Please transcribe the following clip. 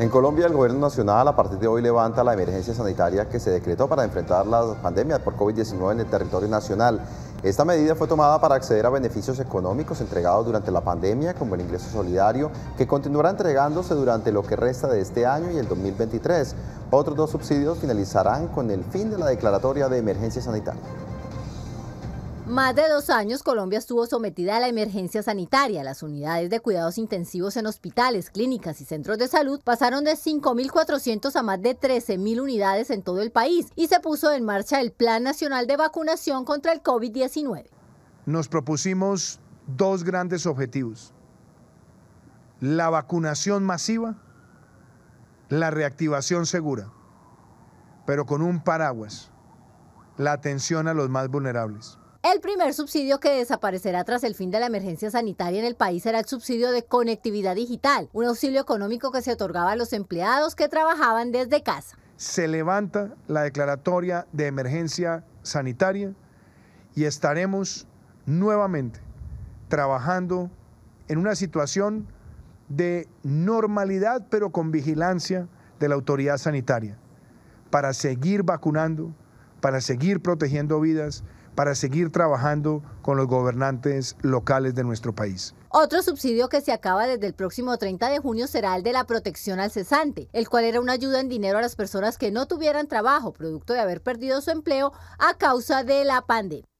En Colombia, el gobierno nacional a partir de hoy levanta la emergencia sanitaria que se decretó para enfrentar la pandemia por COVID-19 en el territorio nacional. Esta medida fue tomada para acceder a beneficios económicos entregados durante la pandemia, como el ingreso solidario, que continuará entregándose durante lo que resta de este año y el 2023. Otros dos subsidios finalizarán con el fin de la declaratoria de emergencia sanitaria. Más de dos años Colombia estuvo sometida a la emergencia sanitaria. Las unidades de cuidados intensivos en hospitales, clínicas y centros de salud pasaron de 5.400 a más de 13.000 unidades en todo el país y se puso en marcha el Plan Nacional de Vacunación contra el COVID-19. Nos propusimos dos grandes objetivos. La vacunación masiva, la reactivación segura, pero con un paraguas, la atención a los más vulnerables. El primer subsidio que desaparecerá tras el fin de la emergencia sanitaria en el país será el subsidio de conectividad digital, un auxilio económico que se otorgaba a los empleados que trabajaban desde casa. Se levanta la declaratoria de emergencia sanitaria y estaremos nuevamente trabajando en una situación de normalidad, pero con vigilancia de la autoridad sanitaria, para seguir vacunando, para seguir protegiendo vidas para seguir trabajando con los gobernantes locales de nuestro país. Otro subsidio que se acaba desde el próximo 30 de junio será el de la protección al cesante, el cual era una ayuda en dinero a las personas que no tuvieran trabajo, producto de haber perdido su empleo a causa de la pandemia.